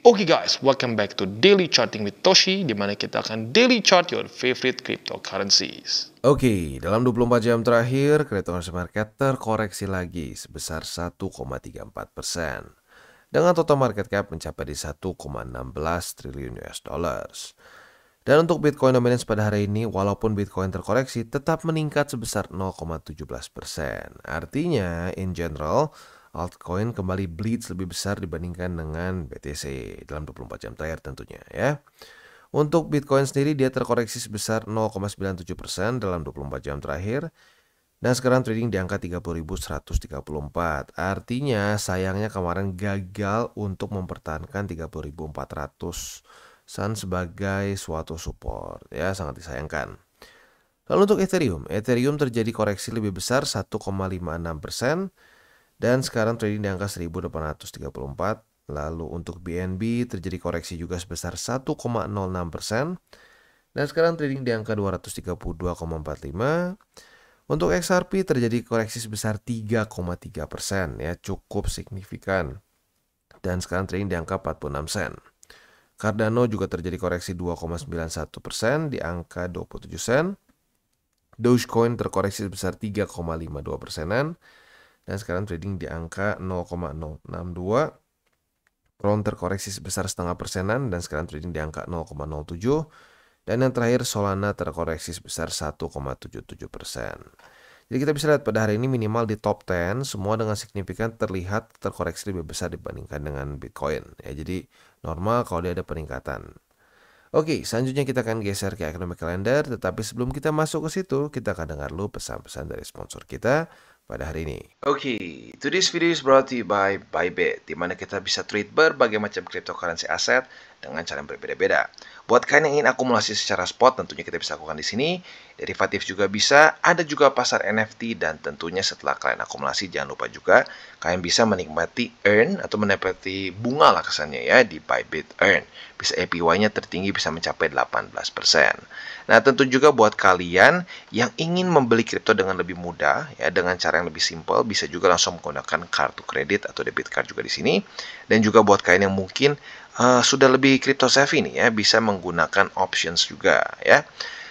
Oke okay guys, welcome back to Daily Charting with Toshi, di mana kita akan daily chart your favorite cryptocurrencies. Oke, okay, dalam 24 jam terakhir, cryptocurrency market terkoreksi lagi sebesar 1,34 persen, dengan total market cap mencapai di 1,16 triliun US dollars. Dan untuk Bitcoin dominance pada hari ini, walaupun Bitcoin terkoreksi, tetap meningkat sebesar 0,17 persen. Artinya, in general, altcoin kembali bleed lebih besar dibandingkan dengan BTC dalam 24 jam terakhir tentunya ya. Untuk Bitcoin sendiri dia terkoreksi sebesar 0,97% dalam 24 jam terakhir dan sekarang trading di angka 30.134. Artinya sayangnya kemarin gagal untuk mempertahankan 30.400 san sebagai suatu support ya sangat disayangkan. Lalu untuk Ethereum, Ethereum terjadi koreksi lebih besar 1,56 persen dan sekarang trading di angka 1834. Lalu untuk BNB terjadi koreksi juga sebesar 1,06%. Dan sekarang trading di angka 232,45. Untuk XRP terjadi koreksi sebesar 3,3% ya, cukup signifikan. Dan sekarang trading di angka 46 sen. Cardano juga terjadi koreksi 2,91% di angka 27 sen. Dogecoin terkoreksi sebesar 3,52 persenan dan sekarang trading di angka 0,062 Ron terkoreksi sebesar setengah persenan dan sekarang trading di angka 0,07 dan yang terakhir Solana terkoreksi sebesar 1,77 persen. Jadi kita bisa lihat pada hari ini minimal di top 10 semua dengan signifikan terlihat terkoreksi lebih besar dibandingkan dengan Bitcoin. Ya, jadi normal kalau dia ada peningkatan. Oke, selanjutnya kita akan geser ke economic calendar, tetapi sebelum kita masuk ke situ, kita akan dengar dulu pesan-pesan dari sponsor kita, pada hari ini. Oke, okay, today's video is brought to you by Bybit, di mana kita bisa trade berbagai macam cryptocurrency aset dengan cara yang berbeda-beda. Buat kalian yang ingin akumulasi secara spot, tentunya kita bisa lakukan di sini. Derivatif juga bisa, ada juga pasar NFT, dan tentunya setelah kalian akumulasi, jangan lupa juga kalian bisa menikmati earn atau menikmati bunga lah kesannya ya di Bybit Earn. Bisa APY-nya tertinggi bisa mencapai 18%. Nah, tentu juga buat kalian yang ingin membeli kripto dengan lebih mudah, ya dengan cara yang lebih simple, bisa juga langsung menggunakan kartu kredit atau debit card juga di sini. Dan juga buat kalian yang mungkin uh, sudah lebih crypto savvy nih ya, bisa menggunakan options juga ya.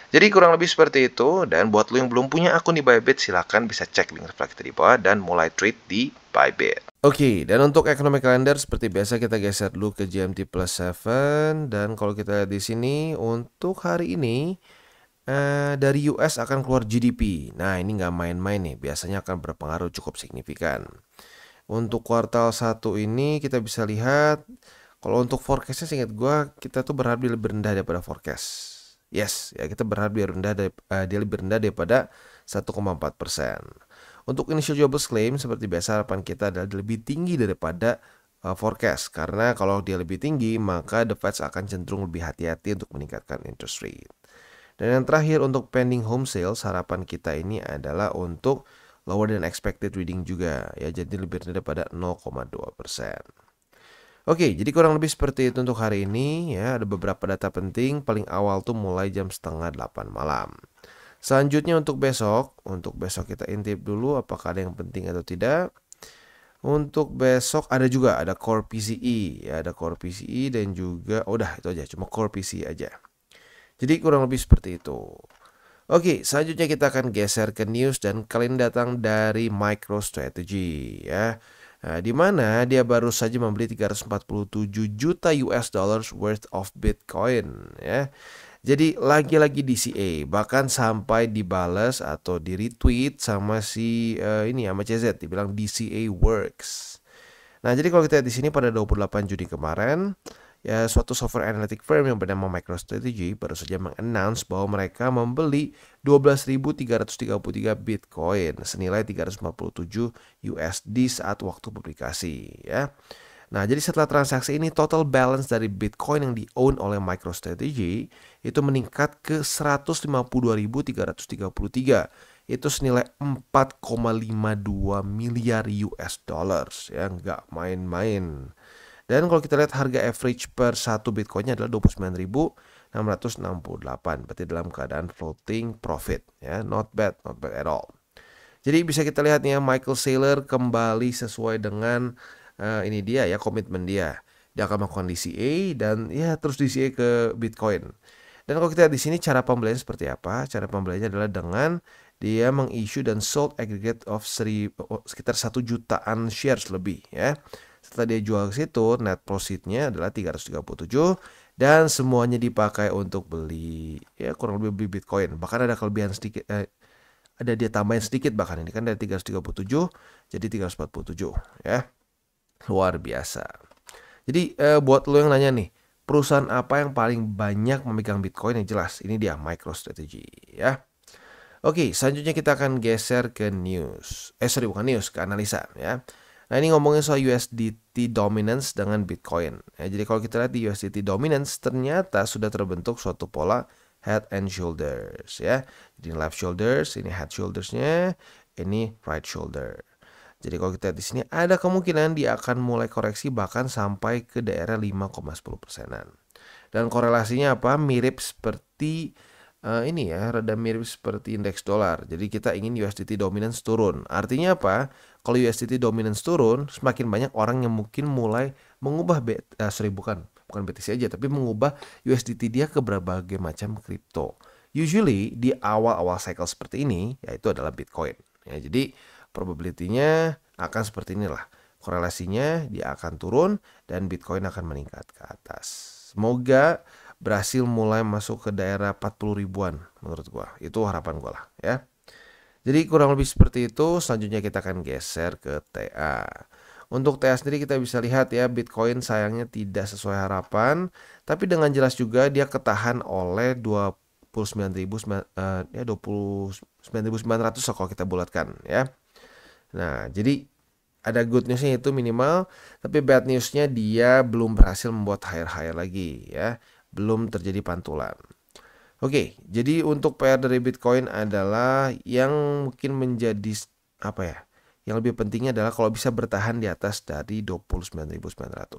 Jadi kurang lebih seperti itu dan buat lo yang belum punya akun di Bybit silahkan bisa cek link reflektor di bawah dan mulai trade di Bybit. Oke, okay, dan untuk economic calendar seperti biasa kita geser dulu ke GMT plus 7 dan kalau kita lihat di sini untuk hari ini eh, dari US akan keluar GDP. Nah, ini nggak main-main nih, biasanya akan berpengaruh cukup signifikan. Untuk kuartal 1 ini kita bisa lihat kalau untuk forecastnya seingat gue kita tuh berharap dia lebih rendah daripada forecast. Yes, ya kita berharap dia rendah dari, uh, dia lebih rendah daripada 1,4 persen. Untuk initial jobless claim seperti biasa harapan kita adalah lebih tinggi daripada uh, forecast karena kalau dia lebih tinggi maka the Fed akan cenderung lebih hati-hati untuk meningkatkan interest rate. Dan yang terakhir untuk pending home sales harapan kita ini adalah untuk lower than expected reading juga ya jadi lebih rendah daripada 0,2 persen. Oke, jadi kurang lebih seperti itu untuk hari ini ya. Ada beberapa data penting, paling awal tuh mulai jam setengah delapan malam. Selanjutnya untuk besok, untuk besok kita intip dulu apakah ada yang penting atau tidak. Untuk besok ada juga ada core PCE, ya, ada core PCE dan juga oh, udah itu aja cuma core PCI e aja. Jadi kurang lebih seperti itu. Oke, selanjutnya kita akan geser ke news dan kalian datang dari MicroStrategy ya. Nah, di mana dia baru saja membeli 347 juta US dollars worth of Bitcoin ya. Jadi lagi-lagi DCA bahkan sampai dibales atau di retweet sama si uh, ini sama CZ dibilang DCA works. Nah, jadi kalau kita lihat di sini pada 28 Juni kemarin ya suatu software analytic firm yang bernama MicroStrategy baru saja mengannounce bahwa mereka membeli 12.333 Bitcoin senilai 347 USD saat waktu publikasi ya. Nah, jadi setelah transaksi ini total balance dari Bitcoin yang di-own oleh MicroStrategy itu meningkat ke 152.333 itu senilai 4,52 miliar US dollars ya nggak main-main. Dan kalau kita lihat harga average per satu Bitcoinnya adalah 29.668. Berarti dalam keadaan floating profit. ya Not bad, not bad at all. Jadi bisa kita lihat nih ya Michael Saylor kembali sesuai dengan uh, ini dia ya komitmen dia. Dia akan melakukan DCA dan ya terus DCA ke Bitcoin. Dan kalau kita lihat di sini cara pembeliannya seperti apa? Cara pembeliannya adalah dengan dia mengissue dan sold aggregate of seri, oh, sekitar satu jutaan shares lebih ya. Setelah dia jual ke situ, net profitnya adalah 337 dan semuanya dipakai untuk beli ya kurang lebih beli Bitcoin. Bahkan ada kelebihan sedikit eh, ada dia tambahin sedikit bahkan ini kan dari 337 jadi 347 ya. Luar biasa. Jadi eh, buat lo yang nanya nih, perusahaan apa yang paling banyak memegang Bitcoin yang jelas? Ini dia MicroStrategy ya. Oke, selanjutnya kita akan geser ke news. Eh sorry bukan news, ke analisa ya. Nah ini ngomongin soal USDT dominance dengan Bitcoin. Ya, jadi kalau kita lihat di USDT dominance ternyata sudah terbentuk suatu pola head and shoulders ya. Jadi left shoulders, ini head shouldersnya, ini right shoulder. Jadi kalau kita lihat di sini ada kemungkinan dia akan mulai koreksi bahkan sampai ke daerah 5,10 persenan. Dan korelasinya apa? Mirip seperti uh, ini ya rada mirip seperti indeks dolar. Jadi kita ingin USDT dominance turun. Artinya apa? Kalau USDT dominance turun, semakin banyak orang yang mungkin mulai mengubah bet, uh, sorry bukan bukan BTC aja, tapi mengubah USDT dia ke berbagai macam kripto. Usually di awal-awal cycle seperti ini, yaitu adalah Bitcoin. Ya, jadi probability-nya akan seperti inilah. Korelasinya dia akan turun dan Bitcoin akan meningkat ke atas. Semoga berhasil mulai masuk ke daerah 40 ribuan menurut gua. Itu harapan gua lah ya. Jadi kurang lebih seperti itu, selanjutnya kita akan geser ke TA. Untuk TA sendiri kita bisa lihat ya Bitcoin sayangnya tidak sesuai harapan, tapi dengan jelas juga dia ketahan oleh 29.900 uh, eh, ya sembilan ratus kalau kita bulatkan ya. Nah, jadi ada good newsnya itu minimal, tapi bad newsnya dia belum berhasil membuat higher higher lagi ya belum terjadi pantulan. Oke, jadi untuk PR dari Bitcoin adalah yang mungkin menjadi apa ya? Yang lebih pentingnya adalah kalau bisa bertahan di atas dari 29.900.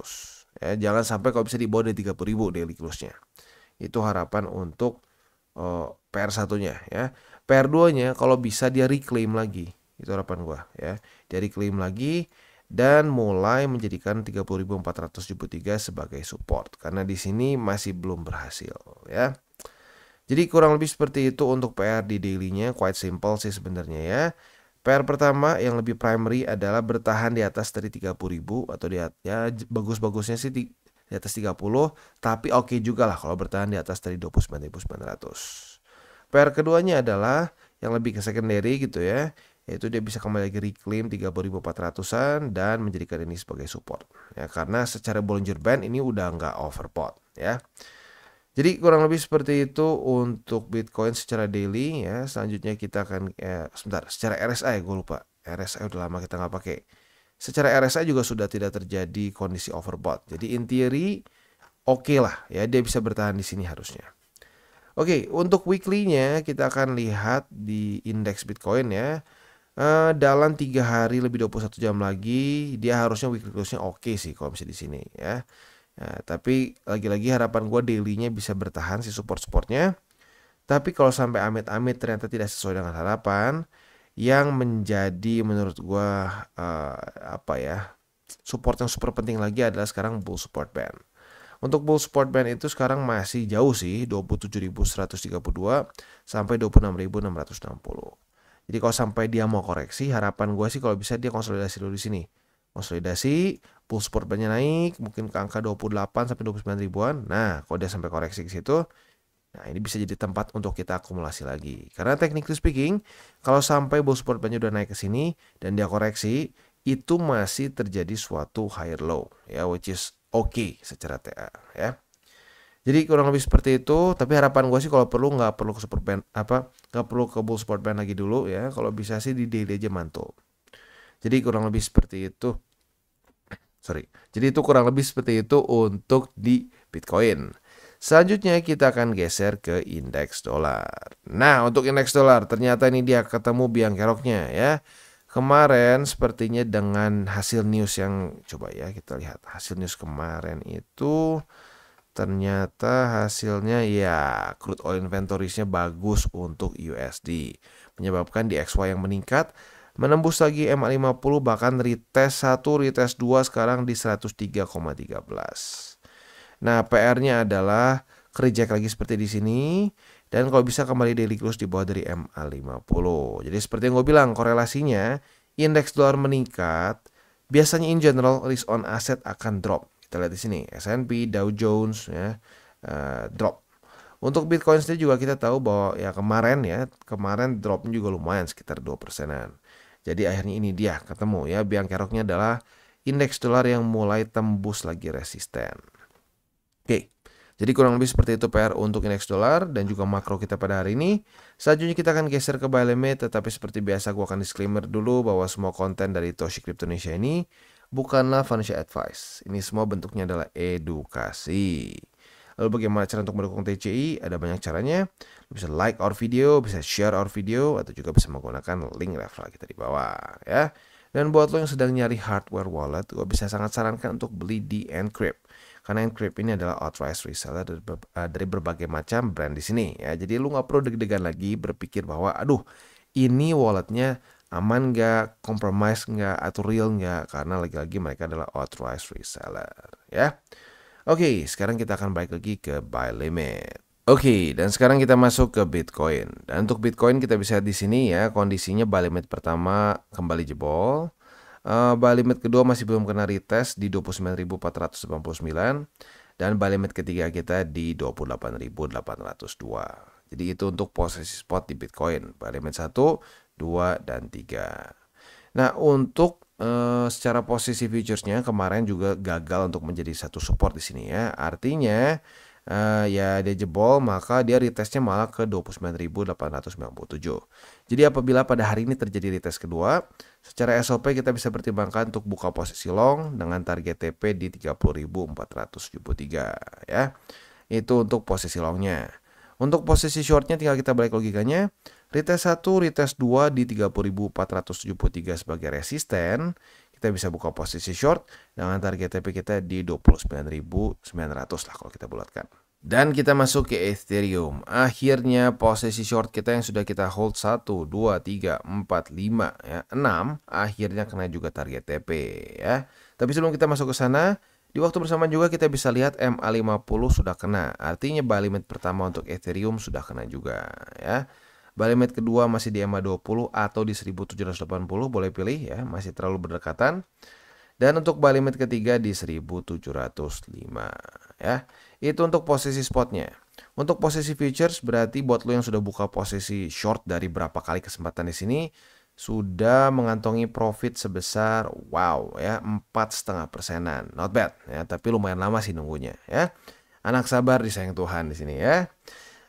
Ya, jangan sampai kalau bisa di bawah dari 30.000 daily close-nya. Itu harapan untuk uh, eh, PR satunya ya. PR 2-nya kalau bisa dia reclaim lagi. Itu harapan gua ya. Dia reclaim lagi dan mulai menjadikan 30.473 sebagai support karena di sini masih belum berhasil ya. Jadi kurang lebih seperti itu untuk PR di dailynya quite simple sih sebenarnya ya. PR pertama yang lebih primary adalah bertahan di atas dari 30.000 atau di atas ya bagus-bagusnya sih di, di atas 30 tapi oke okay juga lah kalau bertahan di atas dari 29.900. PR keduanya adalah yang lebih ke secondary gitu ya yaitu dia bisa kembali lagi reclaim 3400-an dan menjadikan ini sebagai support ya karena secara Bollinger Band ini udah nggak overbought ya jadi kurang lebih seperti itu untuk Bitcoin secara daily ya selanjutnya kita akan eh, sebentar secara RSI gue lupa RSI udah lama kita nggak pakai secara RSI juga sudah tidak terjadi kondisi overbought jadi in theory oke okay lah ya dia bisa bertahan di sini harusnya Oke, okay, untuk weekly-nya kita akan lihat di indeks Bitcoin ya. Eh, dalam tiga hari lebih 21 jam lagi dia harusnya weekly close-nya oke okay sih kalau misalnya di sini ya. Eh, tapi lagi-lagi harapan gue daily-nya bisa bertahan si support-supportnya. Tapi kalau sampai amit-amit ternyata tidak sesuai dengan harapan yang menjadi menurut gue uh, apa ya support yang super penting lagi adalah sekarang bull support band. Untuk bull support band itu sekarang masih jauh sih 27.132 sampai 26.660. Jadi kalau sampai dia mau koreksi, harapan gue sih kalau bisa dia konsolidasi dulu di sini. Konsolidasi, pull support banyak naik, mungkin ke angka 28 sampai 29 ribuan. Nah, kalau dia sampai koreksi ke situ, Nah, ini bisa jadi tempat untuk kita akumulasi lagi. Karena technically speaking, kalau sampai bull support banyak udah naik ke sini dan dia koreksi, itu masih terjadi suatu higher low ya which is okay secara TA ya. Jadi kurang lebih seperti itu, tapi harapan gue sih kalau perlu nggak perlu ke support band apa nggak perlu ke bull support band lagi dulu ya. Kalau bisa sih di daily aja mantul. Jadi kurang lebih seperti itu. Sorry. Jadi itu kurang lebih seperti itu untuk di Bitcoin. Selanjutnya kita akan geser ke indeks dolar. Nah, untuk indeks dolar ternyata ini dia ketemu biang keroknya ya. Kemarin sepertinya dengan hasil news yang coba ya kita lihat hasil news kemarin itu ternyata hasilnya ya crude oil inventoriesnya bagus untuk USD menyebabkan di DXY yang meningkat menembus lagi MA50 bahkan retest 1 retest 2 sekarang di 103,13 nah PR-nya adalah kerja lagi seperti di sini dan kalau bisa kembali daily close di bawah dari MA50 jadi seperti yang gue bilang korelasinya indeks dolar meningkat biasanya in general risk on asset akan drop kita lihat di sini S&P, Dow Jones ya uh, drop. Untuk Bitcoin sendiri juga kita tahu bahwa ya kemarin ya, kemarin dropnya juga lumayan sekitar dua persenan. Jadi akhirnya ini dia ketemu ya, biang keroknya adalah indeks dolar yang mulai tembus lagi resisten. Oke, okay. jadi kurang lebih seperti itu PR untuk indeks dolar dan juga makro kita pada hari ini. Selanjutnya kita akan geser ke buy limit, tetapi seperti biasa gua akan disclaimer dulu bahwa semua konten dari Toshi Crypto Indonesia ini bukanlah financial advice. Ini semua bentuknya adalah edukasi. Lalu bagaimana cara untuk mendukung TCI? Ada banyak caranya. Lu bisa like our video, bisa share our video, atau juga bisa menggunakan link referral kita di bawah ya. Dan buat lo yang sedang nyari hardware wallet, gue bisa sangat sarankan untuk beli di Encrypt. Karena Encrypt ini adalah authorized reseller eh, dari, berbagai macam brand di sini ya. Jadi lu nggak perlu deg-degan lagi berpikir bahwa aduh ini walletnya aman nggak, compromise nggak, atau real nggak, karena lagi-lagi mereka adalah authorized reseller, ya. Oke, sekarang kita akan balik lagi ke buy limit. Oke, dan sekarang kita masuk ke Bitcoin. Dan untuk Bitcoin kita bisa di sini ya, kondisinya buy limit pertama kembali jebol. Uh, buy limit kedua masih belum kena retest di 29.489 dan buy limit ketiga kita di 28.802. Jadi itu untuk posisi spot di Bitcoin. Buy limit 1 2, dan 3. Nah, untuk Uh, secara posisi futuresnya kemarin juga gagal untuk menjadi satu support di sini ya. Artinya uh, ya dia jebol maka dia retestnya malah ke 29.897. Jadi apabila pada hari ini terjadi retest kedua, secara SOP kita bisa pertimbangkan untuk buka posisi long dengan target TP di 30.473 ya. Itu untuk posisi longnya. Untuk posisi shortnya tinggal kita balik logikanya. Retest 1, retest 2 di 30.473 sebagai resisten. Kita bisa buka posisi short dengan target TP kita di 29.900 lah kalau kita bulatkan. Dan kita masuk ke Ethereum. Akhirnya posisi short kita yang sudah kita hold 1, 2, 3, 4, 5, ya, 6. Akhirnya kena juga target TP ya. Tapi sebelum kita masuk ke sana, di waktu bersamaan juga kita bisa lihat MA50 sudah kena. Artinya buy pertama untuk Ethereum sudah kena juga ya. Bali Mate kedua masih di EMA 20 atau di 1780 boleh pilih ya, masih terlalu berdekatan. Dan untuk Bali Mate ketiga di 1705 ya. Itu untuk posisi spotnya. Untuk posisi futures berarti buat lo yang sudah buka posisi short dari berapa kali kesempatan di sini sudah mengantongi profit sebesar wow ya empat setengah persenan not bad ya tapi lumayan lama sih nunggunya ya anak sabar disayang Tuhan di sini ya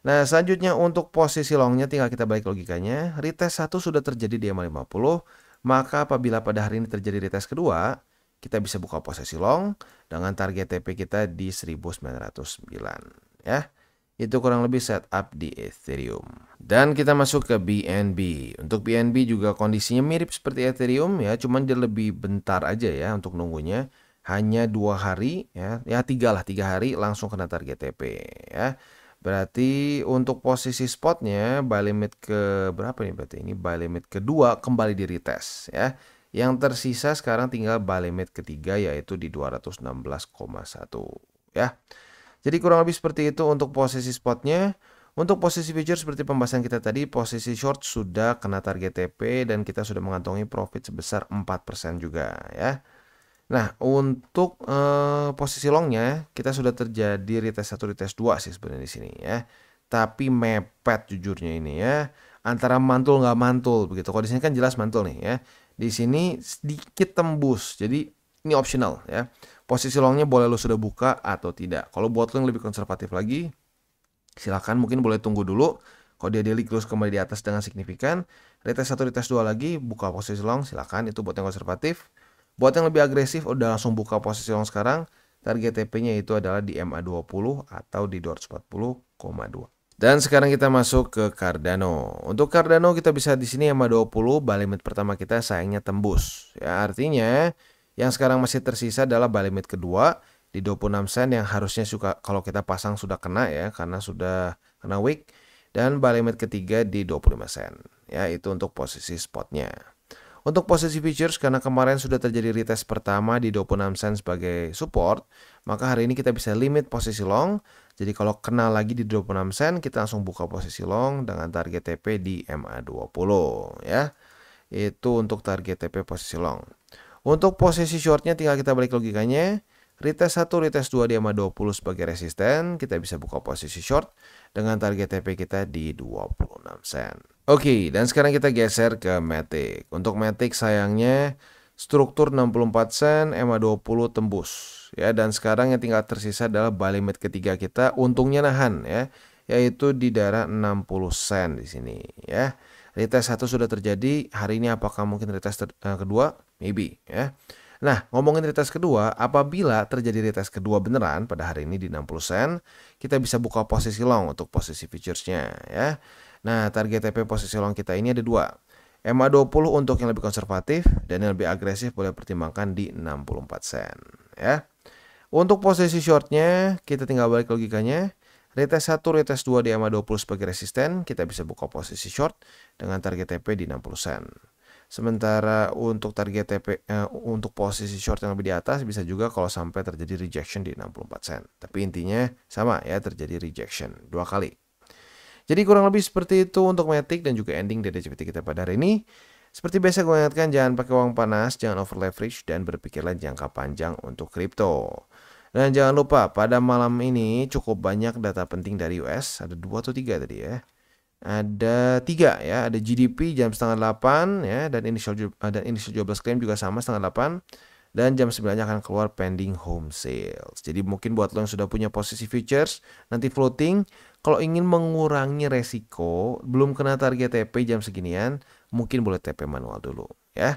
Nah selanjutnya untuk posisi longnya tinggal kita balik logikanya. Retest 1 sudah terjadi di EMA 50. Maka apabila pada hari ini terjadi retest kedua, kita bisa buka posisi long dengan target TP kita di 1909 ya. Itu kurang lebih setup di Ethereum. Dan kita masuk ke BNB. Untuk BNB juga kondisinya mirip seperti Ethereum ya, cuman dia lebih bentar aja ya untuk nunggunya. Hanya dua hari ya, ya tiga lah tiga hari langsung kena target TP ya. Berarti untuk posisi spotnya buy limit ke berapa nih berarti ini buy limit kedua kembali di retest ya. Yang tersisa sekarang tinggal buy limit ketiga yaitu di 216,1 ya. Jadi kurang lebih seperti itu untuk posisi spotnya. Untuk posisi future seperti pembahasan kita tadi, posisi short sudah kena target TP dan kita sudah mengantongi profit sebesar 4% juga ya. Nah, untuk eh, posisi longnya kita sudah terjadi retest 1, retest 2 sih sebenarnya di sini ya. Tapi mepet jujurnya ini ya. Antara mantul nggak mantul begitu. Kalau di sini kan jelas mantul nih ya. Di sini sedikit tembus. Jadi ini optional ya. Posisi longnya boleh lo sudah buka atau tidak. Kalau buat lo yang lebih konservatif lagi, silakan mungkin boleh tunggu dulu. Kalau dia daily close kembali di atas dengan signifikan, retest 1, retest 2 lagi, buka posisi long, silakan Itu buat yang konservatif Buat yang lebih agresif udah langsung buka posisi long sekarang. Target TP-nya itu adalah di MA20 atau di 240,2. Dan sekarang kita masuk ke Cardano. Untuk Cardano kita bisa di sini MA20 buy limit pertama kita sayangnya tembus. Ya artinya yang sekarang masih tersisa adalah buy kedua di 26 sen yang harusnya suka kalau kita pasang sudah kena ya karena sudah kena wick dan buy ketiga di 25 sen. Ya itu untuk posisi spotnya. Untuk posisi futures karena kemarin sudah terjadi retest pertama di 26 sen sebagai support, maka hari ini kita bisa limit posisi long. Jadi kalau kena lagi di 26 sen, kita langsung buka posisi long dengan target TP di MA20 ya. Itu untuk target TP posisi long. Untuk posisi shortnya tinggal kita balik logikanya. Retest 1, retest 2 di MA20 sebagai resisten, kita bisa buka posisi short dengan target TP kita di 26 sen. Oke, okay, dan sekarang kita geser ke Matic. Untuk Matic sayangnya struktur 64 sen, EMA 20 tembus. Ya, dan sekarang yang tinggal tersisa adalah buy limit ketiga kita. Untungnya nahan ya, yaitu di daerah 60 sen di sini ya. Retest satu sudah terjadi, hari ini apakah mungkin retest eh, kedua? Maybe ya. Nah, ngomongin retest kedua, apabila terjadi retest kedua beneran pada hari ini di 60 sen, kita bisa buka posisi long untuk posisi futuresnya ya. Nah, target TP posisi long kita ini ada dua. MA 20 untuk yang lebih konservatif dan yang lebih agresif boleh pertimbangkan di 64 sen ya. Untuk posisi shortnya kita tinggal balik logikanya. Retest 1, retest 2 di MA 20 sebagai resisten, kita bisa buka posisi short dengan target TP di 60 sen. Sementara untuk target TP eh, untuk posisi short yang lebih di atas bisa juga kalau sampai terjadi rejection di 64 sen. Tapi intinya sama ya terjadi rejection dua kali. Jadi kurang lebih seperti itu untuk Matic dan juga ending dari CPT kita pada hari ini. Seperti biasa gue ingatkan jangan pakai uang panas, jangan over leverage dan berpikirlah jangka panjang untuk kripto. Dan jangan lupa pada malam ini cukup banyak data penting dari US, ada dua atau tiga tadi ya ada tiga ya ada GDP jam setengah delapan ya dan initial ah, dan initial jobless claim juga sama setengah delapan dan jam 9 akan keluar pending home sales. Jadi mungkin buat lo yang sudah punya posisi futures nanti floating kalau ingin mengurangi resiko belum kena target TP jam seginian mungkin boleh TP manual dulu ya